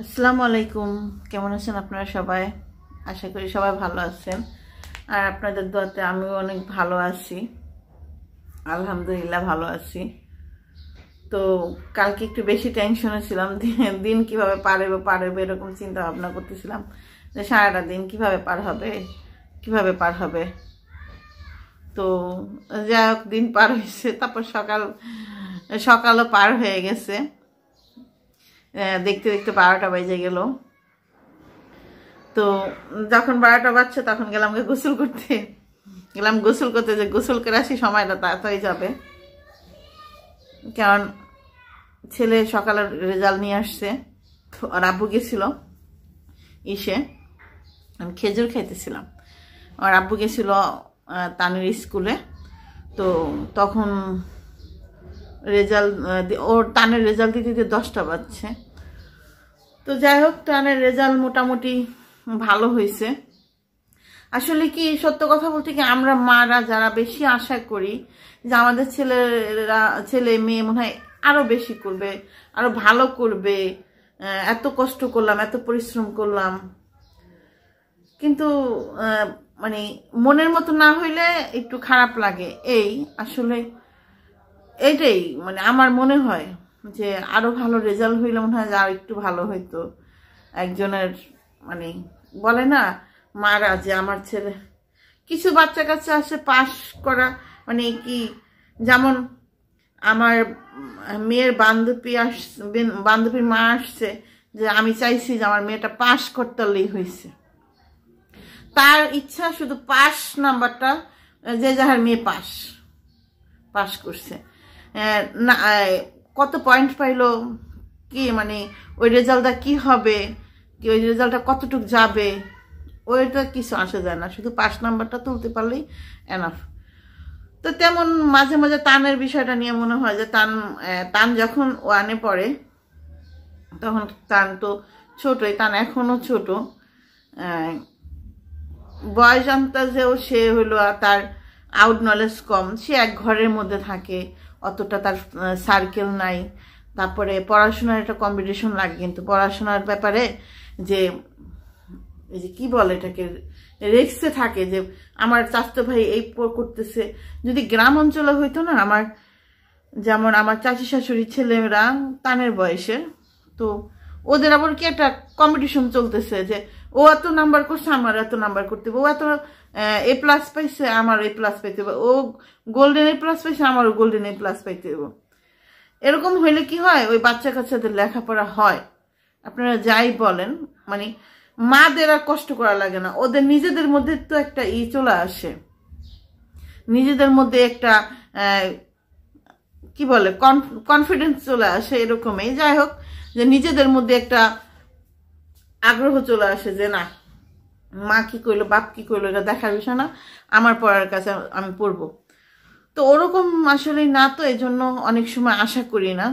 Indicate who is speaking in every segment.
Speaker 1: আসসালামু আলাইকুম কেমন আছেন আপনারা সবাই আশা করি সবাই ভালো আছেন আর আপনাদের দোয়াতে আমিও অনেক ভালো আছি আলহামদুলিল্লাহ ভালো আছি তো কালকে একটু বেশি টেনশনে ছিলাম দিন কিভাবে পারবে পারবে এরকম চিন্তা ভাবনা করতেছিলাম যে সারাটা দিন কিভাবে পার হবে কিভাবে পার হবে তো যাই হোক দিন পার হয়েছে তারপর সকাল সকালও পার হয়ে গেছে দেখতে দেখতে বারোটা বেজে গেল তো যখন বারোটা বাজছে তখন গেলাম গোসল করতে গেলাম গোসল করতে যে গোসল করে আসি সময়টা তাড়াতাড়ি যাবে কারণ ছেলে সকালের রেজাল্ট নিয়ে আসছে আর আব্বু গেছিল ইসে আমি খেজুর খাইতেছিলাম আর আব্বু গেছিল তানির স্কুলে তো তখন রেজাল্ট ওর টানের রেজাল্ট দিতে দিতে দশটা বাজছে তো যাই হোক টানের রেজাল্ট মোটামুটি ভালো হয়েছে আসলে কি সত্য কথা বলতে কি আমরা মারা যারা বেশি আশা করি যে আমাদের ছেলেরা ছেলে মেয়ে মনে হয় আরও বেশি করবে আরও ভালো করবে এত কষ্ট করলাম এত পরিশ্রম করলাম কিন্তু মানে মনের মতো না হইলে একটু খারাপ লাগে এই আসলে এইটাই মানে আমার মনে হয় যে আরও ভালো রেজাল্ট হইলে মনে হয় যে আর একটু ভালো হইতো একজনের মানে বলে না মারা যে আমার ছেলে কিছু বাচ্চা কাচ্চা আসে পাশ করা মানে কি যেমন আমার মেয়ের বান্ধবী আস বান্ধবীর মা আসছে যে আমি চাইছি যে আমার মেয়েটা পাশ করতেলেই হয়েছে তার ইচ্ছা শুধু পাশ নাম্বারটা যে যাহার মেয়ে পাশ পাশ করছে না কত পয়েন্ট পাইলো কি মানে ওই রেজাল্টটা কি হবে কি ওই রেজাল্টটা কতটুক যাবে ওইটা কিছু আসে যায় না শুধু পাঁচ নাম্বারটা তুলতে পারলেই এনাফ তো তেমন মাঝে মাঝে তানের বিষয়টা নিয়ে মনে হয় যে তান তান যখন ওয়ানে পড়ে তখন তান তো ছোটোই তান এখনও ছোট বয়স যে যেও সে হলো তার আউট নলেজ কম সে এক ঘরের মধ্যে থাকে অতটা তার সার্কেল নাই তারপরে পড়াশোনার একটা কম্পিটিশন লাগে কিন্তু পড়াশোনার ব্যাপারে যে এই যে কী বলে এটাকে রেক্সে থাকে যে আমার চাচতো ভাই এই করতেছে যদি গ্রাম অঞ্চলে হইতো না আমার যেমন আমার চাচি শাশুড়ি ছেলেরা তানের বয়সের তো ওদের আবার কি একটা কম্পিটিশন চলতেছে যে ও এত নাম্বার করছে আমার এত নাম্বার করতে হবে ও এত এ প্লাস পাইছে আমার এ প্লাস পাইতে হবে ও গোল্ডেন এ প্লাস পাইছে আমারও গোল্ডেন এ প্লাস পাইতে হবে এরকম হইলে কি হয় ওই বাচ্চা কাচ্চাদের লেখাপড়া হয় আপনারা যাই বলেন মানে মাদের আর কষ্ট করা লাগে না ওদের নিজেদের মধ্যে তো একটা ই চলে আসে নিজেদের মধ্যে একটা কি বলে কনফিডেন্স চলে আসে এরকমই যাই হোক যে নিজেদের মধ্যে একটা আগ্রহ চলে আসে যে না মা কি করলো বাপ কি করলো এটা দেখার বিষয় না আমার পড়ার কাছে আমি পড়ব তো ওরকম আসলে না তো এই জন্য অনেক সময় আশা করি না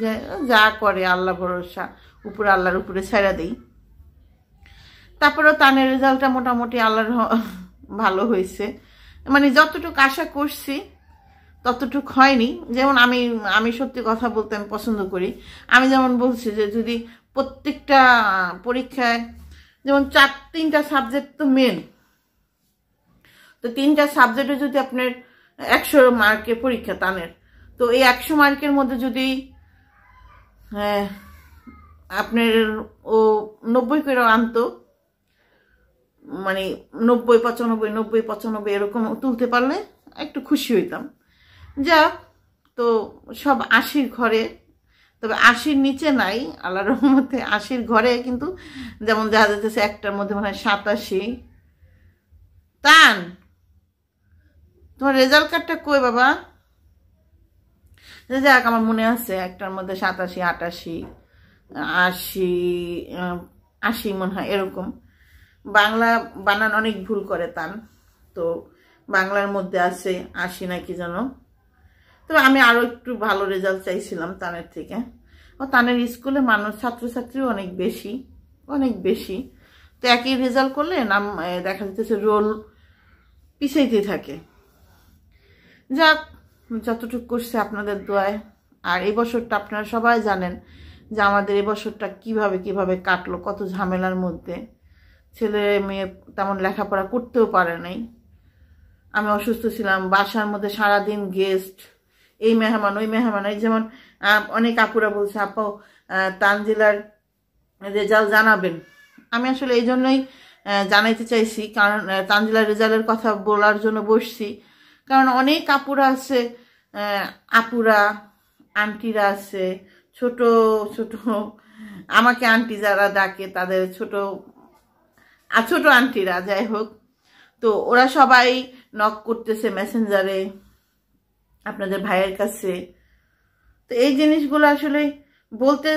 Speaker 1: যে যা করে আল্লাহ ভরসা উপরে আল্লাহর উপরে ছেড়া দেই তারপরেও তানের রেজাল্টটা মোটামুটি আল্লাহর ভালো হয়েছে মানে যতটুকু আশা করছি ততটুক হয়নি যেমন আমি আমি সত্যি কথা বলতে আমি পছন্দ করি আমি যেমন বলছি যে যদি প্রত্যেকটা পরীক্ষায় যেমন চার তিনটা সাবজেক্ট তো মেন তো তিনটা সাবজেক্টে যদি আপনার একশো মার্কের পরীক্ষা তানের তো এই একশো মার্কের মধ্যে যদি হ্যাঁ, আপনার ও নব্বই করে আনতো মানে নব্বই পঁচানব্বই নব্বই পঁচানব্বই এরকম তুলতে পারলে একটু খুশি হইতাম যাক তো সব আশির ঘরে তবে আশির নিচে নাই আল্লাহ রহমতে আশির ঘরে কিন্তু যেমন দেখা যাচ্ছে একটার মধ্যে মনে হয় সাতাশি তান তোমার রেজাল্ট কার্ডটা কই বাবা যাক আমার মনে আছে একটার মধ্যে সাতাশি আটাশি আশি আশি মনে হয় এরকম বাংলা বানান অনেক ভুল করে তান তো বাংলার মধ্যে আছে আশি নাকি জানো তবে আমি আরও একটু ভালো রেজাল্ট চাইছিলাম তানের থেকে ও তানের স্কুলে মানুষ ছাত্রছাত্রী অনেক বেশি অনেক বেশি তো একই রেজাল্ট করলে নাম দেখা যেতেছে রোল পিছাইতে থাকে যাক যতটুকু করছে আপনাদের দোয়ায় আর এই বছরটা আপনারা সবাই জানেন যে আমাদের এ বছরটা কিভাবে কিভাবে কাটলো কত ঝামেলার মধ্যে ছেলে মেয়ে তেমন লেখাপড়া করতেও পারে নাই আমি অসুস্থ ছিলাম বাসার মধ্যে সারাদিন গেস্ট এই মেহমান ওই মেহমান এই যেমন অনেক আপুরা বলছে আপাও তানজিলার রেজাল্ট জানাবেন আমি আসলে এই জন্যই জানাইতে চাইছি কারণ তানজিলার রেজাল্টের কথা বলার জন্য বসছি কারণ অনেক আপুরা আছে আপুরা আন্টিরা আছে ছোট ছোট আমাকে আন্টি যারা ডাকে তাদের ছোট ছোট আন্টিরা যাই হোক তো ওরা সবাই নক করতেছে মেসেঞ্জারে আপনাদের ভাইয়ের কাছে তো এই জিনিসগুলো আসলে বলতে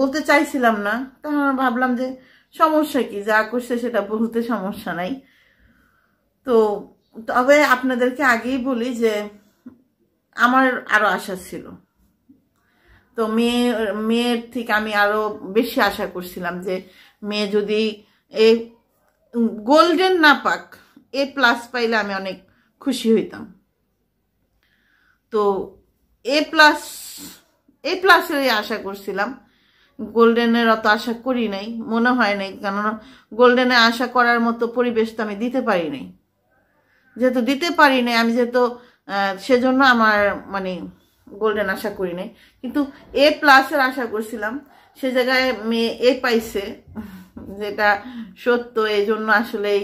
Speaker 1: বলতে চাইছিলাম না তাহলে ভাবলাম যে সমস্যা কি যা করছে সেটা বলতে সমস্যা নাই তো তবে আপনাদেরকে আগেই বলি যে আমার আরও আশা ছিল তো মেয়ে মেয়ের থেকে আমি আরও বেশি আশা করছিলাম যে মেয়ে যদি এ গোল্ডেন না পাক এ প্লাস পাইলে আমি অনেক খুশি হইতাম তো এ প্লাস এ প্লাসেরই আশা করছিলাম গোল্ডেনের অত আশা করি নাই মনে হয় নাই কেননা গোল্ডেনে আশা করার মতো পরিবেশ তো আমি দিতে পারি নাই যেহেতু দিতে পারি নাই আমি যেহেতু সেজন্য আমার মানে গোল্ডেন আশা করি নাই কিন্তু এ প্লাসের আশা করছিলাম সে জায়গায় মেয়ে এ পাইছে যেটা সত্য এই জন্য আসলেই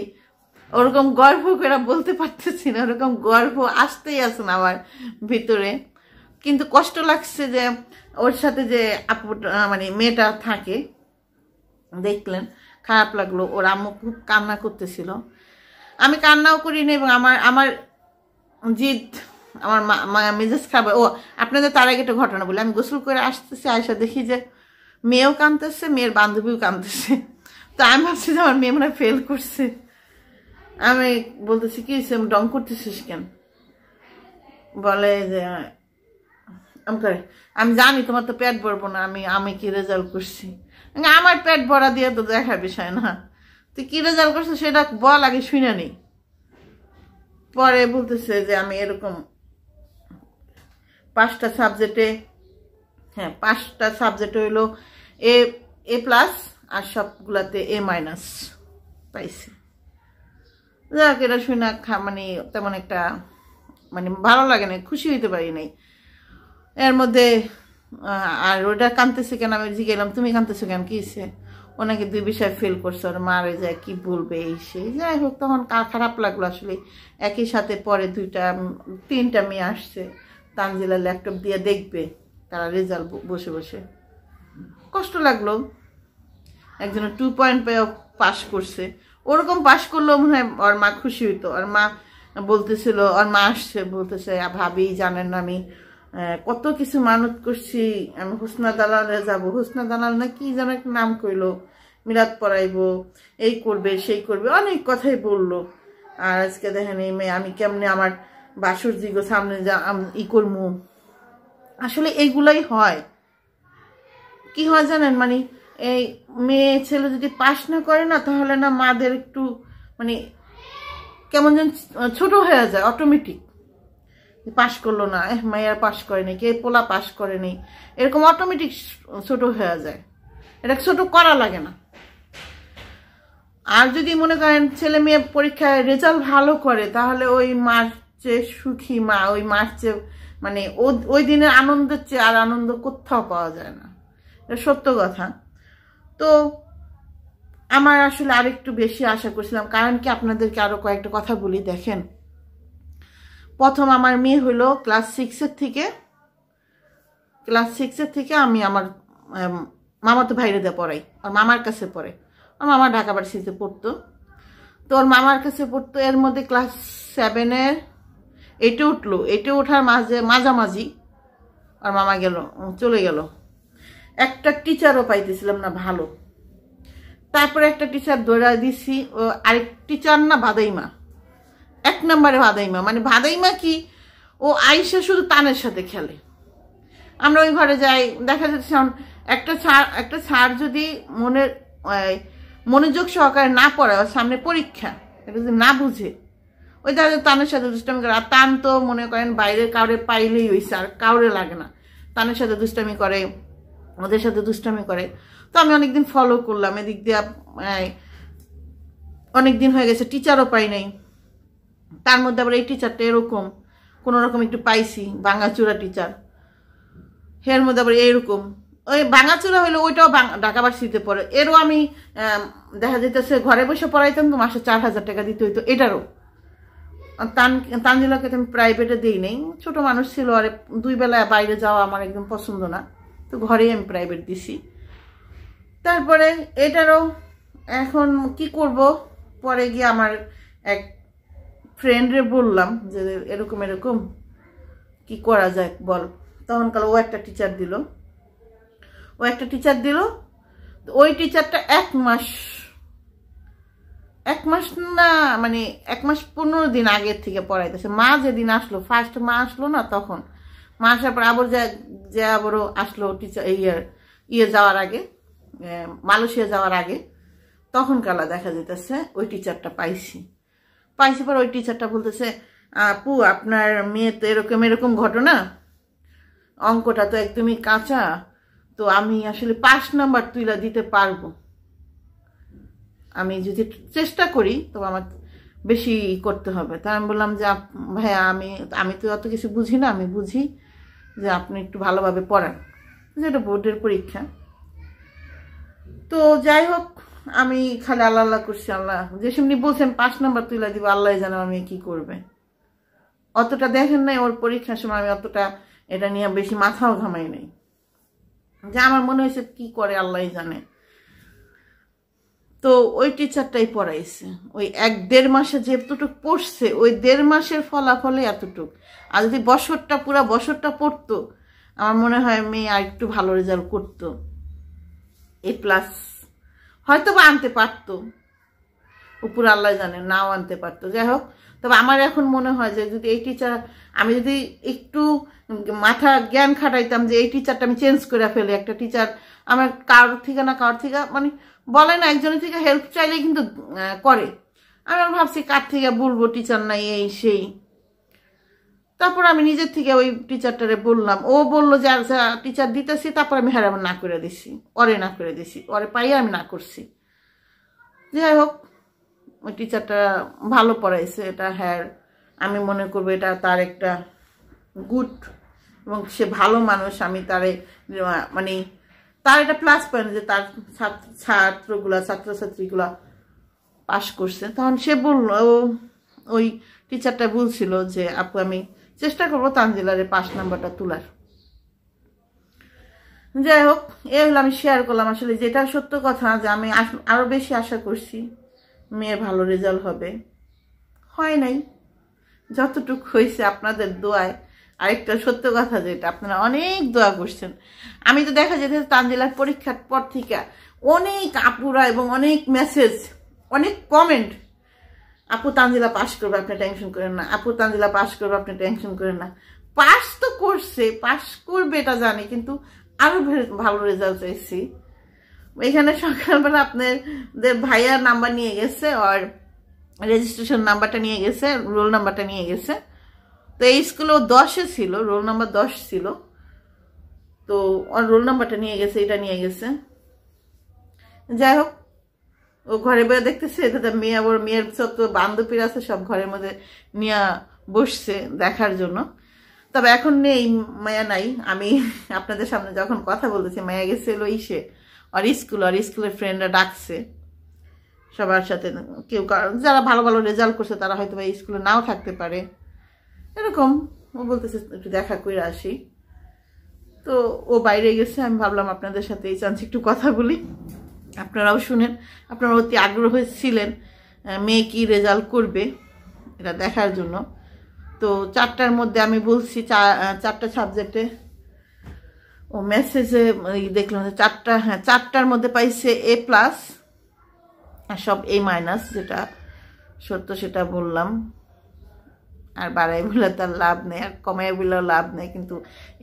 Speaker 1: ওরকম গর্ব করে বলতে পারতেছি না ওরকম গর্ব আসতেই আছে না আমার ভিতরে কিন্তু কষ্ট লাগছে যে ওর সাথে যে আপু মানে মেয়েটা থাকে দেখলেন খারাপ লাগলো ওর আম্মু খুব কান্না করতেছিল আমি কান্নাও করিনি এবং আমার আমার জিদ আমার মেজাজ খারাপ ও আপনাদের তার আগে একটা ঘটনা বলি আমি গোসল করে আসতেছি আয়সা দেখি যে মেয়েও কাঁদতেছে মেয়ের বান্ধবীও কাঁদতেছে তো আমি ভাবছি যে আমার মেয়ে মনে ফেল করছে আমি বলতেছি কি সেম ডং করতেছিস কেন বলে যে করে আমি জানি তোমার তো পেট ভরবো না আমি আমি কি রেজাল্ট করছি আমার পেট ভরা দিয়ে তো দেখার বিষয় না তুই কী রেজাল্ট করছো সেটা বল আগে শুনে নি পরে বলতেছে যে আমি এরকম পাঁচটা সাবজেক্টে হ্যাঁ পাঁচটা সাবজেক্ট হইলো এ এ প্লাস আর সবগুলাতে এ মাইনাস পাইছি যাক এটা শুনে মানে তেমন একটা মানে ভালো লাগে না খুশি হইতে পারি নাই এর মধ্যে আর ওটা কাঁদতেছে কেন আমি এলাম তুমি কাঁদতেছো কেন কী ওনাকে দুই বিষয় ফিল করছে ওর মারে যায় কি বলবে এই সে যাই হোক তখন খারাপ লাগলো আসলে একই সাথে পরে দুইটা তিনটা মেয়ে আসছে তানজিলা ল্যাপটপ দিয়ে দেখবে তারা রেজাল্ট বসে বসে কষ্ট লাগলো একজনের টু পয়েন্ট পেয়েও পাস করছে ওরকম পাশ করলেও মনে হয় ওর মা খুশি হইতো ওর মা বলতেছিল ওর মা আসছে বলতেছে ভাবি জানেন না আমি কত কিছু মানত করছি আমি হোসনা দালালে যাব হোসনা দালাল না কি যেন একটা নাম কইল মিলাদ পড়াইব এই করবে সেই করবে অনেক কথাই বললো আর আজকে দেখেন এই মেয়ে আমি কেমনে আমার বাসর দিগ সামনে যা ই করমু আসলে এইগুলাই হয় কি হয় জানেন মানে এই মেয়ে ছেলে যদি পাশ না করে না তাহলে না মাদের একটু মানে কেমন যেন ছোট হয়ে যায় অটোমেটিক পাশ করলো না এহ মায়ের পাশ করেনি কে পোলা পাশ করেনি এরকম অটোমেটিক ছোট হয়ে যায় এটা ছোট করা লাগে না আর যদি মনে করেন ছেলে মেয়ে পরীক্ষায় রেজাল্ট ভালো করে তাহলে ওই মার চেয়ে সুখী মা ওই মার চেয়ে মানে ওই দিনের আনন্দের চেয়ে আর আনন্দ কোথাও পাওয়া যায় না এটা সত্য কথা তো আমার আসলে আর একটু বেশি আশা করছিলাম কারণ কি আপনাদেরকে আরও কয়েকটা কথা বলি দেখেন প্রথম আমার মেয়ে হলো ক্লাস সিক্সের থেকে ক্লাস সিক্সের থেকে আমি আমার মামাতো ভাইরেদে পড়াই আর মামার কাছে পড়ে আর মামা ঢাকা বাড়িতে পড়তো তো ওর মামার কাছে পড়তো এর মধ্যে ক্লাস সেভেনের এটে উঠলো এটে ওঠার মাঝে মাঝামাঝি আর মামা গেল চলে গেল একটা টিচারও পাইতেছিলাম না ভালো তারপরে একটা টিচার দৌড়া দিছি ও আরেক টিচার না ভাদাইমা এক নম্বরে ভাদাইমা মানে ভাদাইমা কি ও আইসা শুধু তানের সাথে খেলে আমরা ওই ঘরে যাই দেখা যাচ্ছে একটা ছাড় একটা ছাড় যদি মনের মনোযোগ সহকারে না পড়ে সামনে পরীক্ষা এটা যদি না বুঝে ওই দাদা তানের সাথে দুষ্টামি করে আর তান তো মনে করেন বাইরে কাউরে পাইলেই ওই স্যার কাউরে লাগে না তানের সাথে দুষ্টামি করে ওদের সাথে দুষ্টামি করে তো আমি অনেকদিন ফলো করলাম এদিক দিয়ে অনেক দিন হয়ে গেছে টিচারও পাই নাই তার মধ্যে আবার এই টিচারটা এরকম কোনো রকম একটু পাইছি ভাঙাচুরা টিচার হের মধ্যে আবার এইরকম ওই ভাঙাচুরা হলে ওইটাও ঢাকা পড়ে এরও আমি দেখা যেতেছে ঘরে বসে পড়াইতাম তো মাসে চার হাজার টাকা দিতে হইতো এটারও তান তানজিলাকে তো আমি প্রাইভেটে দিই নেই ছোটো মানুষ ছিল আর দুই বেলা বাইরে যাওয়া আমার একদম পছন্দ না তো ঘরেই আমি প্রাইভেট দিছি তারপরে এটারও এখন কি করব পরে গিয়ে আমার এক ফ্রেন্ডরে বললাম যে এরকম এরকম কি করা যায় বল কাল ও একটা টিচার দিল ও একটা টিচার দিল ওই টিচারটা এক মাস এক মাস না মানে এক মাস পনেরো দিন আগের থেকে পড়াইতেছে মা যেদিন আসলো ফার্স্ট মা আসলো না তখন মাস পর আবার যা যা আবারও আসলো টিচার ইয়ে ইয়ে যাওয়ার আগে মালয়েশিয়া যাওয়ার আগে তখন কালা দেখা যেতেছে ওই টিচারটা পাইছি পাইছি পর ওই টিচারটা বলতেছে আপু আপনার মেয়ে তো এরকম এরকম ঘটনা অঙ্কটা তো একদমই কাঁচা তো আমি আসলে পাঁচ নাম্বার তুইলা দিতে পারবো আমি যদি চেষ্টা করি তো আমার বেশি করতে হবে তা আমি বললাম যে ভাইয়া আমি আমি তো অত কিছু বুঝি না আমি বুঝি যে আপনি একটু ভালোভাবে পড়ান যেটা বোর্ডের পরীক্ষা তো যাই হোক আমি খালি আল্লাহ আল্লাহ করছি আল্লাহ যে সেমনি বলছেন পাঁচ নাম্বার তুলে দিব আল্লাহ জানো আমি কি করবে অতটা দেখেন নাই ওর পরীক্ষার সময় আমি অতটা এটা নিয়ে বেশি মাথাও ঘামাই নাই যে আমার মনে হয়েছে কি করে আল্লাহ জানে তো ওই টিচারটাই পড়াইছে ওই এক দেড় মাসে যেতটুক পড়ছে ওই দেড় মাসের ফলাফলে এতটুক আর যদি বছরটা পুরো বছরটা পড়তো আমার মনে হয় মেয়ে আর একটু ভালো রেজাল্ট করতো এ প্লাস হয়তো বা আনতে পারতো উপর আল্লাহ জানে নাও আনতে পারতো যাই হোক তবে আমার এখন মনে হয় যে যদি এই টিচার আমি যদি একটু মাথা জ্ঞান খাটাইতাম যে এই টিচারটা আমি চেঞ্জ করে ফেলি একটা টিচার আমার কার থেকে না কার থেকে মানে বলে না একজনের থেকে হেল্প চাইলে কিন্তু করে আমি ভাবছি কার থেকে বলবো টিচার নাই এই সেই তারপর আমি নিজের থেকে ওই টিচারটারে বললাম ও বললো যে আর যা টিচার দিতেছি তারপর আমি হেরাম না করে দিছি অরে না করে দিছি অরে পাই আমি না করছি যাই হোক ওই টিচারটা ভালো পড়াইছে এটা হ্যার আমি মনে করবো এটা তার একটা গুড এবং সে ভালো মানুষ আমি তারে মানে তার এটা প্লাস পয়েন্ট যে তার ছাত্রগুলা ছাত্রছাত্রীগুলা পাশ করছে তখন সে বলল ওই টিচারটা বলছিল যে আপু আমি চেষ্টা করবো তানজিলারে পাশ নাম্বারটা তোলার যাই হোক এ হলো আমি শেয়ার করলাম আসলে যেটা সত্য কথা যে আমি আরও বেশি আশা করছি মেয়ে ভালো রেজাল্ট হবে হয় নাই যতটুক হয়েছে আপনাদের দোয়ায় আরেকটা সত্য কথা যেটা আপনারা অনেক দোয়া করছেন আমি তো দেখা যেতে তানজিলার পরীক্ষার পর থেকে অনেক আপুরা এবং অনেক মেসেজ অনেক কমেন্ট আপু তানজিলা পাস করবে আপনি টেনশন করেন না আপু তানজিলা পাস করবে আপনি টেনশন করেন না পাস তো করছে পাস করবে এটা জানি কিন্তু আরও ভালো রেজাল্ট চাইছি এখানে সকালবেলা আপনাদের ভাইয়ার নাম্বার নিয়ে গেছে আর রেজিস্ট্রেশন নাম্বারটা নিয়ে গেছে রোল নাম্বারটা নিয়ে গেছে তো এই স্কুলেও দশে ছিল রোল নাম্বার দশ ছিল তো ওর রোল নাম্বারটা নিয়ে গেছে এটা নিয়ে গেছে যাই হোক ও ঘরে বেড়ে দেখতেছে এটা তার মেয়ে আবার মেয়ের সব তো বান্ধবীরা আছে সব ঘরের মধ্যে নিয়ে বসছে দেখার জন্য তবে এখন নেই মায়া নাই আমি আপনাদের সামনে যখন কথা বলতেছি মায়া গেছিল ইসে আর স্কুল আর স্কুলের ফ্রেন্ডরা ডাকছে সবার সাথে কেউ যারা ভালো ভালো রেজাল্ট করছে তারা হয়তো বা স্কুলে নাও থাকতে পারে এরকম ও বলতেছে একটু দেখা করে আসি তো ও বাইরে গেছে আমি ভাবলাম আপনাদের সাথে এই চান্স একটু কথা বলি আপনারাও শুনেন আপনারা অতি আগ্রহ ছিলেন মেয়ে কি রেজাল্ট করবে এটা দেখার জন্য তো চারটার মধ্যে আমি বলছি চারটা সাবজেক্টে ও মেসেজে দেখলাম চারটা হ্যাঁ চারটার মধ্যে পাইছে এ প্লাস আর সব এ মাইনাস যেটা সত্য সেটা বললাম আর বাড়াই বলে তার লাভ নেই আর কমাই বলেও লাভ নেই কিন্তু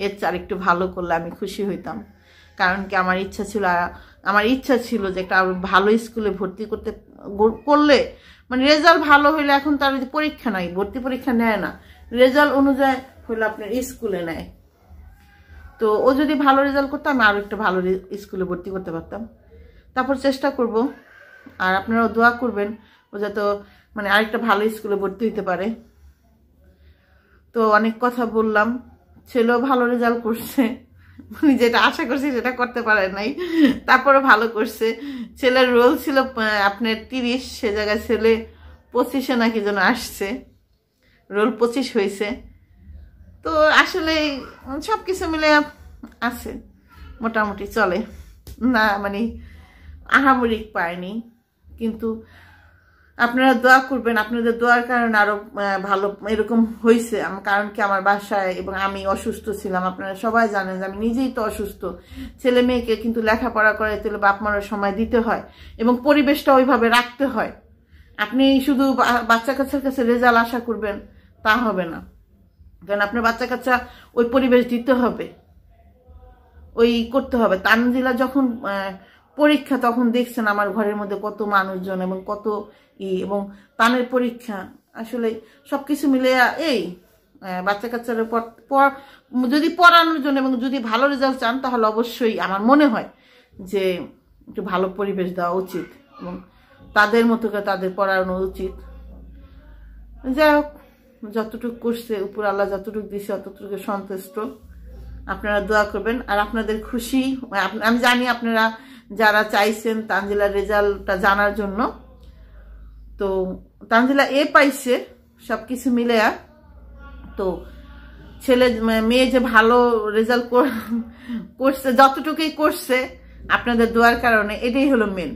Speaker 1: এর চার একটু ভালো করলে আমি খুশি হইতাম কারণ কি আমার ইচ্ছা ছিল আমার ইচ্ছা ছিল যে একটা ভালো স্কুলে ভর্তি করতে করলে মানে রেজাল্ট ভালো হইলে এখন তার যদি পরীক্ষা নয় ভর্তি পরীক্ষা নেয় না রেজাল্ট অনুযায়ী হইলে আপনার স্কুলে নেয় তো ও যদি ভালো রেজাল্ট করতো আমি আরও একটা ভালো স্কুলে ভর্তি করতে পারতাম তারপর চেষ্টা করব আর আপনারাও দোয়া করবেন ও যাতে মানে আরেকটা ভালো স্কুলে ভর্তি হইতে পারে তো অনেক কথা বললাম ছেলেও ভালো রেজাল্ট করছে উনি যেটা আশা করছে সেটা করতে পারে নাই তারপরে ভালো করছে ছেলের রোল ছিল আপনার তিরিশ সে জায়গায় ছেলে পঁচিশে নাকি যেন আসছে রোল পঁচিশ হয়েছে তো আসলে সব কিছু মিলে আছে মোটামুটি চলে না মানে আহামরিক পায়নি কিন্তু আপনারা দোয়া করবেন আপনাদের দোয়ার কারণে আরো ভালো এরকম হয়েছে কারণ কি আমার বাসায় এবং আমি অসুস্থ ছিলাম আপনারা সবাই জানেন যে আমি নিজেই তো অসুস্থ ছেলে মেয়েকে কিন্তু লেখাপড়া করাইতে হলে বাপ মারার সময় দিতে হয় এবং পরিবেশটা ওইভাবে রাখতে হয় আপনি শুধু বাচ্চা কাচ্চার কাছে রেজাল্ট আশা করবেন তা হবে না কারণ আপনার বাচ্চা কাচ্চা ওই পরিবেশ দিতে হবে ওই করতে হবে তানজিলা যখন পরীক্ষা তখন দেখছেন আমার ঘরের মধ্যে কত মানুষজন এবং কত ই এবং তানের পরীক্ষা আসলে সব কিছু মিলে এই বাচ্চা কাচ্চারা যদি পড়ানোর জন্য এবং যদি ভালো রেজাল্ট চান তাহলে অবশ্যই আমার মনে হয় যে একটু ভালো পরিবেশ দেওয়া উচিত এবং তাদের মতো করে তাদের পড়ানো উচিত যাই হোক যতটুকু করছে উপর আল্লাহ যতটুকু দিছে অতটুকু সন্তুষ্ট আপনারা দোয়া করবেন আর আপনাদের খুশি আমি জানি আপনারা যারা চাইছেন তানজিলার রেজাল্টটা জানার জন্য তো তানজিলা এ পাইছে সব কিছু মিলে আর তো ছেলে মেয়ে যে ভালো রেজাল্ট করছে যতটুকুই করছে আপনাদের দোয়ার কারণে এটাই হলো মেন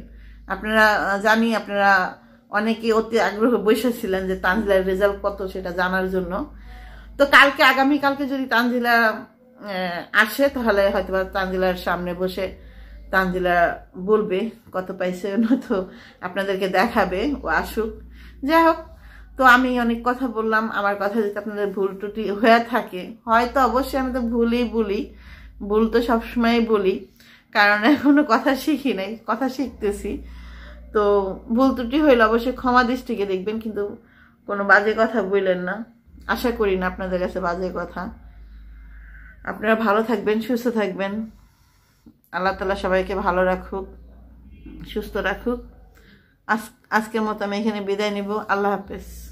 Speaker 1: আপনারা জানি আপনারা অনেকে অতি আগ্রহ বসেছিলেন যে তানজিলার রেজাল্ট কত সেটা জানার জন্য তো কালকে আগামীকালকে যদি তানজিলা আসে তাহলে হয়তো তানজিলার সামনে বসে তানজিলা বলবে কত পাইছে তো আপনাদেরকে দেখাবে ও আসুক যাই হোক তো আমি অনেক কথা বললাম আমার কথা যদি আপনাদের ভুল টুটি হয়ে থাকে হয়তো অবশ্যই আমি তো ভুলই বলি ভুল তো সবসময় বলি কারণ এখনও কথা শিখি নাই কথা শিখতেছি তো ভুল ত্রুটি হইলে অবশ্যই ক্ষমা দৃষ্টিকে দেখবেন কিন্তু কোনো বাজে কথা বললেন না আশা করি না আপনাদের কাছে বাজে কথা আপনারা ভালো থাকবেন সুস্থ থাকবেন আল্লাহ তালা সবাইকে ভালো রাখুক সুস্থ রাখুক আজ আজকের মতো আমি এখানে বিদায় নিব আল্লাহ হাফেজ